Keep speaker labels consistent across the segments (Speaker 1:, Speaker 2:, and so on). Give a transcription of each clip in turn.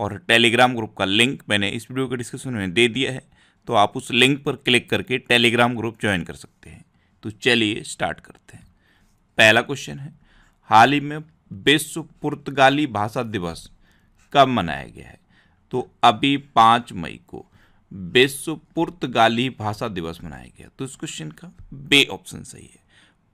Speaker 1: और Telegram group का link मैंने इस वीडियो के डिस्क्रिप्शन में दे दिया है तो आप उस लिंक पर क्लिक करके टेलीग्राम ग्रुप ज्वाइन कर सकते हैं तो चलिए स्टार्ट करते हैं पहला क्वेश्चन है हाल ही में विश्व पुर्तगाली भाषा दिवस कब मनाया गया है तो अभी पाँच मई को विश्व पुर्तगाली भाषा दिवस मनाया गया तो इस क्वेश्चन का बे ऑप्शन सही है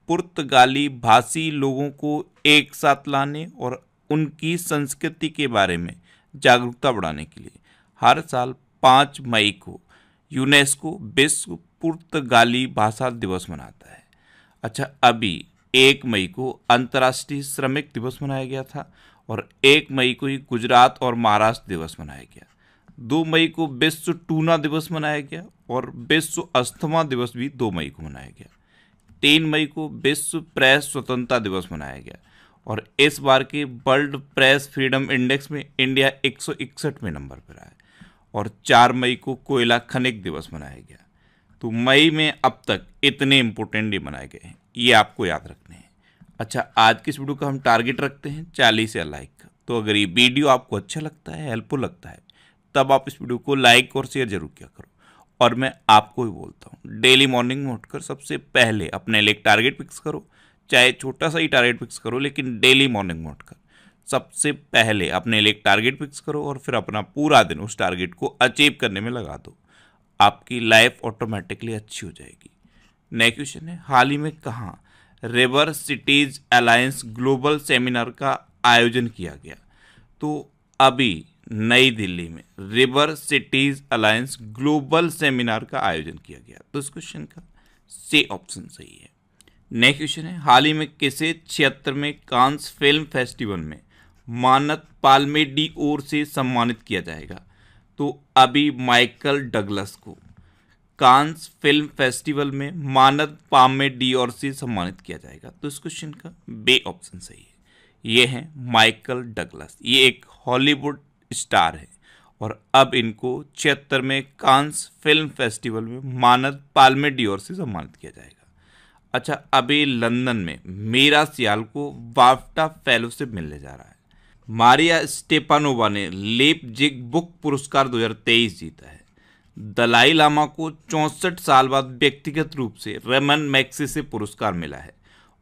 Speaker 1: पुर्तगाली भाषी लोगों को एक साथ लाने और उनकी संस्कृति के बारे में जागरूकता बढ़ाने के लिए हर साल पाँच मई को यूनेस्को विश्व पुर्तगाली भाषा दिवस मनाता है अच्छा अभी एक मई को अंतर्राष्ट्रीय श्रमिक दिवस मनाया गया था और एक मई को ही गुजरात और महाराष्ट्र दिवस मनाया गया दो मई को विश्व टूना दिवस मनाया गया और विश्व अस्थमा दिवस भी दो मई को मनाया गया तीन मई को विश्व प्रेस स्वतंत्रता दिवस मनाया गया और इस बार की वर्ल्ड प्रेस फ्रीडम इंडेक्स में इंडिया एक में नंबर पर आया और 4 मई को कोयला खनिक दिवस मनाया गया तो मई में अब तक इतने इम्पोर्टेंट डे मनाए गए हैं ये आपको याद रखने हैं अच्छा आज की इस वीडियो का हम टारगेट रखते हैं चालीस या लाइक का तो अगर ये वीडियो आपको अच्छा लगता है हेल्पफुल लगता है तब आप इस वीडियो को लाइक और शेयर जरूर किया करो और मैं आपको ही बोलता हूँ डेली मॉर्निंग में उठकर सबसे पहले अपने लिए टारगेट फिक्स करो चाहे छोटा सा ही टारगेट फिक्स करो लेकिन डेली मॉर्निंग वॉक कर सबसे पहले अपने लिए एक टारगेट फिक्स करो और फिर अपना पूरा दिन उस टारगेट को अचीव करने में लगा दो आपकी लाइफ ऑटोमेटिकली अच्छी हो जाएगी नेक्स्ट क्वेश्चन है हाल ही में कहाँ river cities alliance global seminar का आयोजन किया गया तो अभी नई दिल्ली में river cities alliance global seminar का आयोजन किया गया तो इस क्वेश्चन का से ऑप्शन सही है नेक्स्ट क्वेश्चन है हाल ही में किसे छिहत्तर में कांस फिल्म फेस्टिवल में मानत पालमे डी ओर से सम्मानित किया जाएगा तो अभी माइकल डगलस को कांस फिल्म फेस्टिवल में मानद पामे डी ओर से सम्मानित किया जाएगा तो इस क्वेश्चन का बे ऑप्शन सही है ये हैं माइकल डगलस ये एक हॉलीवुड स्टार है और अब इनको छिहत्तर में कांस फिल्म फेस्टिवल में मानद पालमे डी ओर से सम्मानित किया जाएगा अच्छा अभी लंदन में मीरा सियाल को वाफ्टा फेलोशिप मिलने जा रहा है मारिया स्टेपानोवा ने लेप जिग बुक पुरस्कार 2023 जीता है दलाई लामा को चौंसठ साल बाद व्यक्तिगत रूप से रमन मैक्सी से पुरस्कार मिला है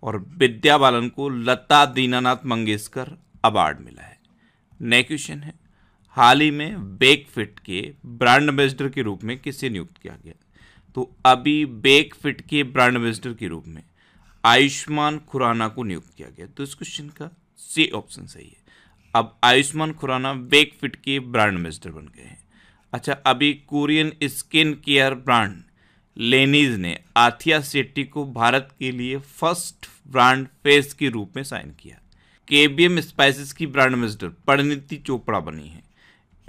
Speaker 1: और विद्या बालन को लता दीनानाथ मंगेशकर अवार्ड मिला है नए क्वेश्चन है हाल ही में बेकफिट फिट के ब्रांड एम्बेसडर के रूप में किसे नियुक्त किया गया तो अभी बेक फिट के ब्रांड एम्बेसडर के रूप में आयुष्मान खुराना को नियुक्त किया गया तो इस क्वेश्चन का सी ऑप्शन सही है अब आयुष्मान खुराना बेक फिट के ब्रांड एम्बेसडर बन गए हैं अच्छा अभी Korean skin care brand Laneige ने आथिया सेट्टी को भारत के लिए फर्स्ट ब्रांड फेस के रूप में साइन किया के स्पाइसेस स्पाइसिस की ब्रांड एम्बेसडर परिणति चोपड़ा बनी है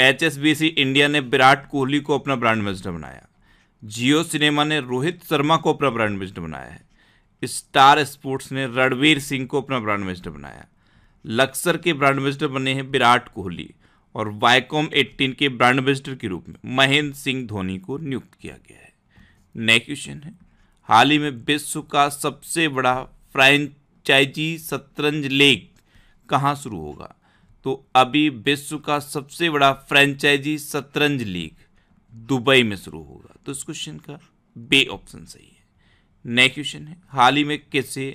Speaker 1: H S B C India ने विराट कोहली को अपना ब्रांड एम्बेसडर बनाया जियो सिनेमा ने रोहित शर्मा को अपना ब्रांड मिस्टर बनाया है स्टार स्पोर्ट्स ने रणवीर सिंह को अपना ब्रांड मिस्टर बनाया लक्सर के ब्रांड मिस्टर बने हैं विराट कोहली और वाईकॉम 18 के ब्रांड मिस्टर के रूप में महेंद्र सिंह धोनी को नियुक्त किया गया है नेक्स्ट क्वेश्चन है हाल ही में विश्व का सबसे बड़ा फ्रेंचाइजी शतरंज लेग कहाँ शुरू होगा तो अभी विश्व का सबसे बड़ा फ्रेंचाइजी शतरंज लीग दुबई में शुरू होगा तो इस क्वेश्चन का बे ऑप्शन सही है नेक्स्ट क्वेश्चन है हाल ही में किसे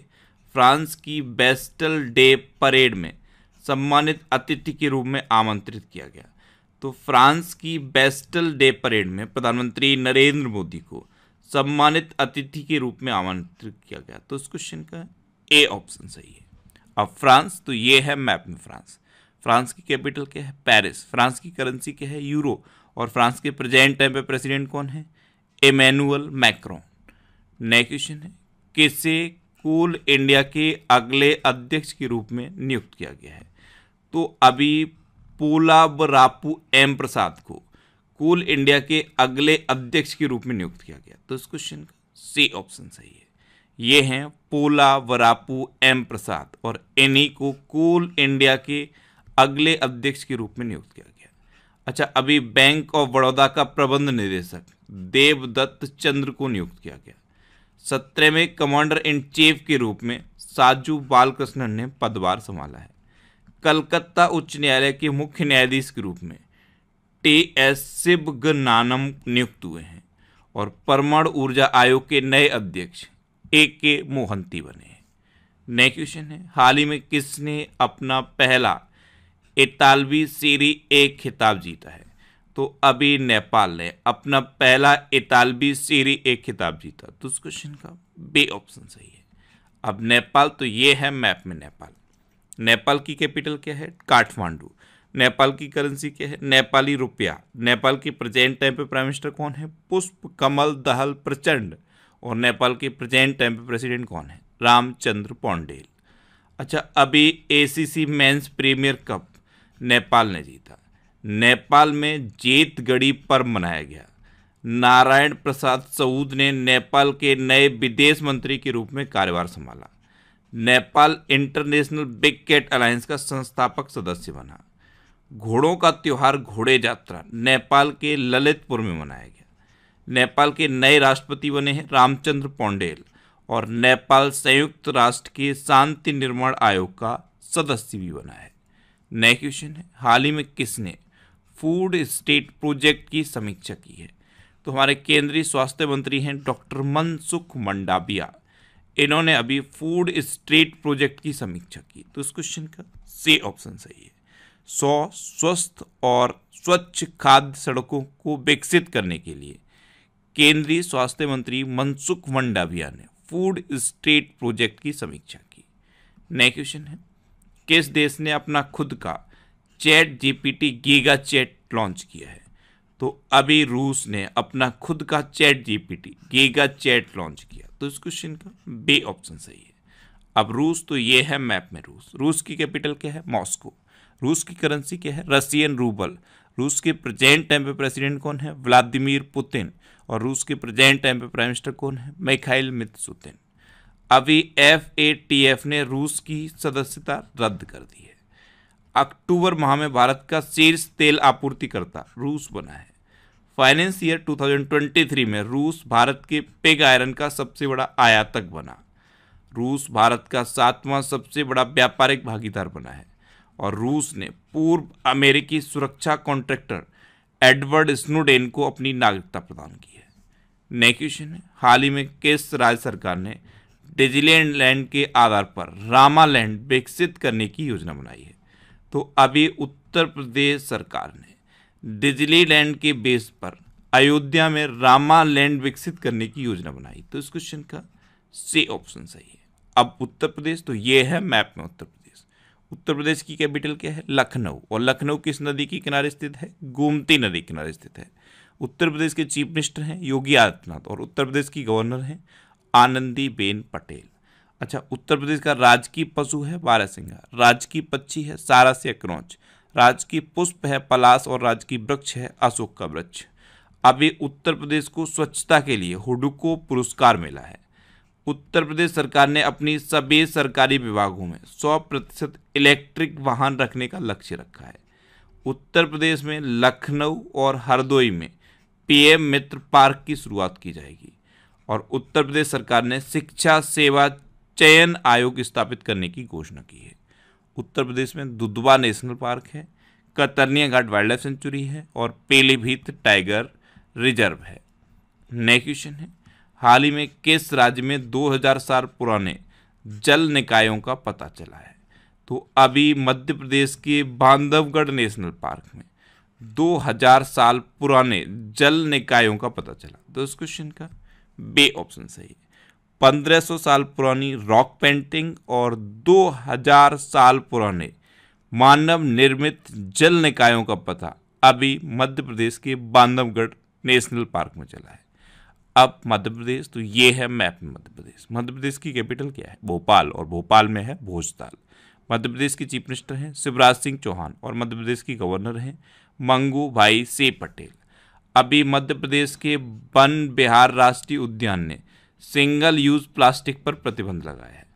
Speaker 1: फ्रांस की बेस्टल डे परेड में सम्मानित अतिथि के रूप में आमंत्रित किया गया तो फ्रांस की बेस्टल डे परेड में प्रधानमंत्री नरेंद्र मोदी को सम्मानित अतिथि के रूप में आमंत्रित किया गया तो इस क्वेश्चन का ए ऑप्शन सही है अब फ्रांस तो ये है मैप में फ्रांस फ्रांस की कैपिटल क्या है पेरिस फ्रांस की करेंसी क्या है यूरो और फ्रांस के प्रेजेंट टाइम पे प्रेसिडेंट कौन है इमैनुअल मैक्रोन नया क्वेश्चन है किसे कूल इंडिया के अगले अध्यक्ष के रूप में नियुक्त किया गया है तो अभी पोला बरापू एम प्रसाद को कूल इंडिया के अगले अध्यक्ष के रूप में नियुक्त किया गया तो इस क्वेश्चन का सी ऑप्शन सही है ये हैं पोला वरापू एम प्रसाद और इन्हीं को कूल इंडिया के अगले अध्यक्ष के रूप में नियुक्त किया गया अच्छा अभी बैंक ऑफ बड़ौदा का प्रबंध निदेशक देवदत्त चंद्र को नियुक्त किया गया सत्रह में कमांडर इन चीफ के रूप में साजू बालकृष्णन ने पदभार संभाला है कलकत्ता उच्च न्यायालय के मुख्य न्यायाधीश के रूप में टी एस सिबगनानम नियुक्त हुए हैं और परमाणु ऊर्जा आयोग के नए अध्यक्ष ए के मोहंती बने हैं नए क्वेश्चन है हाल ही में किसने अपना पहला इतालवी सीरी ए खिताब जीता है तो अभी नेपाल ने अपना पहला इतालवी सीरी एक खिताब जीता तो उस क्वेश्चन का बे ऑप्शन सही है अब नेपाल तो ये है मैप में नेपाल नेपाल की कैपिटल क्या है काठमांडू नेपाल की करेंसी क्या है नेपाली रुपया नेपाल की प्रेजेंट टाइम पे प्राइम मिनिस्टर कौन है पुष्प कमल दहल प्रचंड और नेपाल के प्रेजेंट टाइम पे प्रेसिडेंट कौन है रामचंद्र पौंडेल अच्छा अभी ACC men's premier cup Nepal ने जीता नेपाल में जेतगढ़ी पर्व मनाया गया नारायण प्रसाद सऊद ने नेपाल के नए विदेश मंत्री के रूप में कार्यभार संभाला Nepal international big cat alliance का संस्थापक सदस्य बना घोड़ों का त्यौहार घोड़े यात्रा नेपाल के ललितपुर में मनाया गया नेपाल के नए राष्ट्रपति बने हैं रामचंद्र पौंडेल और नेपाल संयुक्त राष्ट्र के शांति निर्माण आयोग का सदस्य भी बना है नए क्वेश्चन है हाल ही में किसने फूड स्टेट प्रोजेक्ट की समीक्षा की है तो हमारे केंद्रीय स्वास्थ्य मंत्री हैं डॉक्टर मनसुख मंडाबिया इन्होंने अभी फूड स्टेट प्रोजेक्ट की समीक्षा की तो इस क्वेश्चन का से ऑप्शन सही है सौ स्वस्थ और स्वच्छ खाद्य सड़कों को विकसित करने के लिए केंद्रीय स्वास्थ्य मंत्री मनसुख मंडाविया ने फूड स्टेट प्रोजेक्ट की समीक्षा की नया क्वेश्चन है किस देश ने अपना खुद का chat GPT giga chat launch किया है तो अभी रूस ने अपना खुद का chat GPT giga chat launch किया तो इस क्वेश्चन का बे ऑप्शन सही है अब रूस तो ये है मैप में रूस रूस की कैपिटल क्या है मॉस्को रूस की करेंसी क्या है रसियन रूबल रूस के प्रेजेंट टाइम पे प्रेसिडेंट कौन है व्लादिमीर पुतिन और रूस के प्रेजेंट टाइम पे प्राइम मिनिस्टर कौन है मिखाइल मित्सुतिन अभी एफ ए टी एफ ने रूस की सदस्यता रद्द कर दी है अक्टूबर माह में भारत का शीर्ष तेल आपूर्तिकर्ता रूस बना है फाइनेंस ईयर 2023 में रूस भारत के पेग आयरन का सबसे बड़ा आयातक बना रूस भारत का सातवां सबसे बड़ा व्यापारिक भागीदार बना है और रूस ने पूर्व अमेरिकी सुरक्षा कॉन्ट्रैक्टर एडवर्ड स्नोडेन को अपनी नागरिकता प्रदान की है नए क्वेश्चन है हाल ही में केस राज्य सरकार ने डिजिलैंड लैंड के आधार पर रामा लैंड विकसित करने की योजना बनाई है तो अभी उत्तर प्रदेश सरकार ने डिजली लैंड के बेस पर अयोध्या में रामा लैंड विकसित करने की योजना बनाई तो इस क्वेश्चन का सी ऑप्शन सही है अब उत्तर प्रदेश तो ये है मैप में उत्तर प्रदेश उत्तर प्रदेश की कैपिटल क्या है लखनऊ और लखनऊ किस नदी के किनारे स्थित है गोमती नदी के किनारे स्थित है उत्तर प्रदेश के चीफ मिनिस्टर हैं योगी आदित्यनाथ और उत्तर प्रदेश की गवर्नर हैं आनंदीबेन पटेल अच्छा उत्तर प्रदेश का राजकीय पशु है बारहसिंगा राजकीय पक्षी है से क्रौच राजकीय पुष्प है पलाश और राजकीय वृक्ष है अशोक का वृक्ष अब ये उत्तर प्रदेश को स्वच्छता के लिए हुडुको पुरस्कार मिला है उत्तर प्रदेश सरकार ने अपनी सभी सरकारी विभागों में 100 प्रतिशत इलेक्ट्रिक वाहन रखने का लक्ष्य रखा है उत्तर प्रदेश में लखनऊ और हरदोई में पीएम मित्र पार्क की शुरुआत की जाएगी और उत्तर प्रदेश सरकार ने शिक्षा सेवा चयन आयोग स्थापित करने की घोषणा की है उत्तर प्रदेश में दुधवा नेशनल पार्क है Katarnia Ghat wildlife sanctuary है और पेलीभीत टाइगर रिजर्व है नए क्वेश्चन है हाल ही में किस राज्य में 2000 साल पुराने जल निकायों का पता चला है तो अभी मध्य प्रदेश के बांधवगढ़ नेशनल पार्क में 2000 साल पुराने जल निकायों का पता चला तो इस क्वेश्चन का बे ऑप्शन सही 1500 साल पुरानी रॉक पेंटिंग और 2000 साल पुराने मानव निर्मित जल निकायों का पता अभी मध्य प्रदेश के बांधवगढ़ नेशनल पार्क में चला है अब मध्य प्रदेश तो ये है मैप मध्य प्रदेश मध्य प्रदेश की कैपिटल क्या है भोपाल और भोपाल में है भोजताल मध्य प्रदेश के चीफ मिनिस्टर हैं शिवराज सिंह चौहान और मध्य प्रदेश की गवर्नर हैं मंगू भाई से पटेल अभी मध्य प्रदेश के वन बिहार राष्ट्रीय उद्यान ने सिंगल यूज प्लास्टिक पर प्रतिबंध लगाया है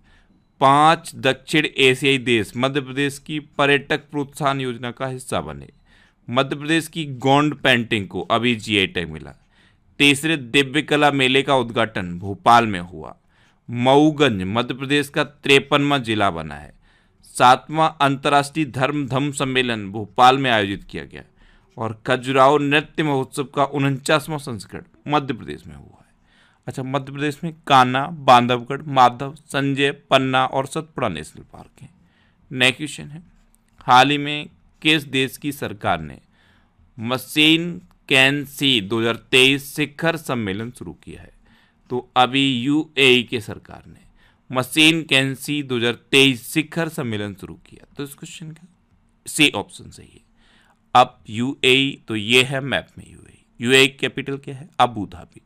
Speaker 1: पांच दक्षिण एशियाई देश मध्य प्रदेश की पर्यटक प्रोत्साहन योजना का हिस्सा बने मध्य प्रदेश की गोंड पेंटिंग को अभी आई टैग मिला तीसरे दिव्य कला मेले का उद्घाटन भोपाल में हुआ मऊगंज मध्य प्रदेश का त्रेपनवा जिला बना है सातवां अंतर्राष्ट्रीय धर्म धम सम्मेलन भोपाल में आयोजित किया गया और खजुराहो नृत्य महोत्सव का उनचासवां संस्करण मध्य प्रदेश में हुआ अच्छा मध्य प्रदेश में कान्हा बांधवगढ़ माधव संजय पन्ना और सतपुड़ा नेशनल पार्क हैं नेक्स्ट क्वेश्चन है हाल ही में किस देश की सरकार ने मशीन कैन सी दो शिखर सम्मेलन शुरू किया है तो अभी यूएई के सरकार ने मशीन कैन सी दो शिखर सम्मेलन शुरू किया तो इस क्वेश्चन का सी ऑप्शन सही है अब यूएई तो ये है मैप में यूएई यूएई कैपिटल क्या है अबू धाबी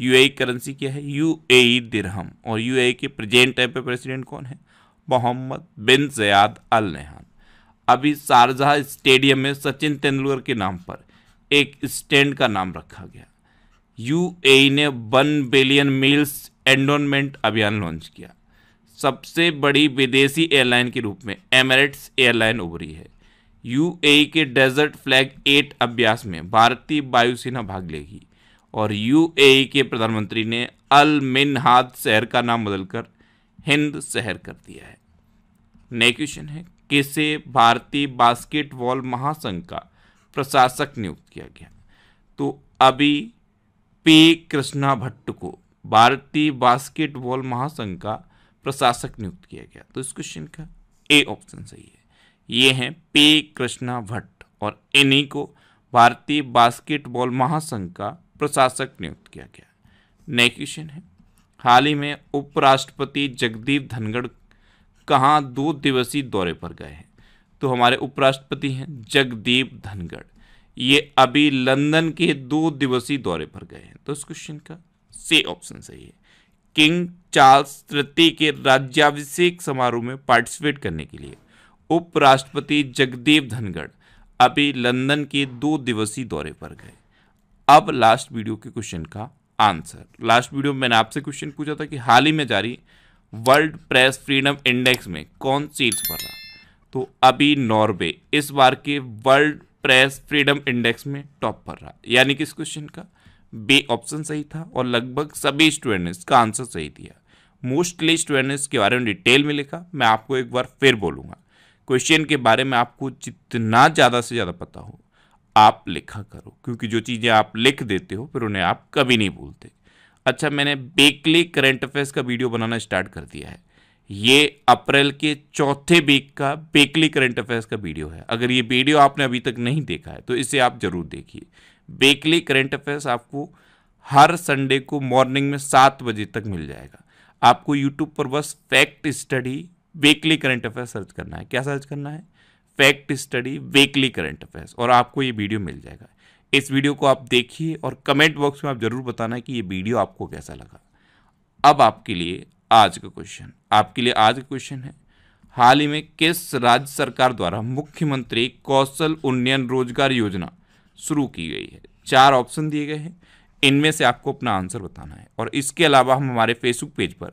Speaker 1: यूएई करेंसी क्या है यूएई दिरहम और यूएई के प्रेजेंट टाइम पे प्रेसिडेंट कौन है मोहम्मद बिन जयाद अल नहान अभी शारजहा स्टेडियम में सचिन तेंदुलकर के नाम पर एक स्टैंड का नाम रखा गया यूएई ने वन बिलियन मील्स एंडोनमेंट अभियान लॉन्च किया सबसे बड़ी विदेशी एयरलाइन के रूप में एमरेट्स एयरलाइन उभरी है यूएई के डेजर्ट फ्लैग एट अभ्यास में भारतीय वायुसेना भाग लेगी और यूएई के प्रधानमंत्री ने अल मिनहाद शहर का नाम बदलकर हिंद शहर कर दिया है नए क्वेश्चन है किसे भारतीय बास्केटबॉल महासंघ का प्रशासक नियुक्त किया गया तो अभी पी कृष्णा भट्ट को भारतीय बास्केटबॉल महासंघ का प्रशासक नियुक्त किया गया तो इस क्वेश्चन का ए ऑप्शन सही है ये हैं पी कृष्णा भट्ट और इन्हीं को भारतीय बास्केटबॉल महासंघ का प्रशासक नियुक्त किया गया नए क्वेश्चन है हाल ही में उपराष्ट्रपति जगदीप धनगढ़ कहाँ दो दिवसीय दौरे पर गए हैं तो हमारे उपराष्ट्रपति हैं जगदीप धनगढ़ ये अभी लंदन के दो दिवसीय दौरे पर गए हैं तो इस क्वेश्चन का से ऑप्शन सही है किंग चार्ल्स तृतीय के राज्याभिषेक समारोह में पार्टिसिपेट करने के लिए उपराष्ट्रपति जगदीप धनगढ़ अभी लंदन के दो दिवसीय दौरे पर गए अब लास्ट वीडियो के क्वेश्चन का आंसर लास्ट वीडियो में मैंने आपसे क्वेश्चन पूछा था कि हाल ही में जारी वर्ल्ड प्रेस फ्रीडम इंडेक्स में कौन सी पर रहा तो अभी नॉर्वे इस बार के वर्ल्ड प्रेस फ्रीडम इंडेक्स में टॉप पर रहा यानी कि इस क्वेश्चन का बी ऑप्शन सही था और लगभग सभी स्टूडेंट ने इसका आंसर सही दिया मोस्टली स्टूडेंट ने इसके बारे में डिटेल में लिखा मैं आपको एक बार फिर बोलूँगा क्वेश्चन के बारे में आपको जितना ज़्यादा से ज़्यादा पता हो आप लिखा करो क्योंकि जो चीज़ें आप लिख देते हो फिर उन्हें आप कभी नहीं भूलते अच्छा मैंने बेकली करंट अफेयर्स का वीडियो बनाना स्टार्ट कर दिया है ये अप्रैल के चौथे वीक का बेकली करंट अफेयर्स का वीडियो है अगर ये वीडियो आपने अभी तक नहीं देखा है तो इसे आप ज़रूर देखिए बेकली करंट अफेयर्स आपको हर संडे को मॉर्निंग में सात बजे तक मिल जाएगा आपको यूट्यूब पर बस fact study weekly current affair search करना है क्या सर्च करना है fact study weekly current affairs और आपको ये वीडियो मिल जाएगा इस वीडियो को आप देखिए और कमेंट बॉक्स में आप ज़रूर बताना कि ये वीडियो आपको कैसा लगा अब आपके लिए आज का क्वेश्चन आपके लिए आज का क्वेश्चन है हाल ही में किस राज्य सरकार द्वारा मुख्यमंत्री कौशल उन्नयन रोजगार योजना शुरू की गई है चार ऑप्शन दिए गए हैं इनमें से आपको अपना आंसर बताना है और इसके अलावा हम हमारे फेसबुक पेज पर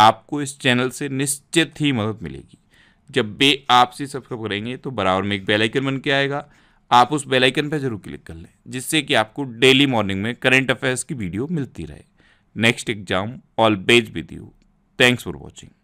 Speaker 1: आपको इस चैनल से निश्चित ही मदद मिलेगी जब बे आपसे सब्सक्राइब करेंगे तो बराबर में एक बेलाइकन बन के आएगा आप उस बेलाइकन पर जरूर क्लिक कर लें जिससे कि आपको डेली मॉर्निंग में करेंट अफेयर्स की वीडियो मिलती रहे next exam all best with you thanks for watching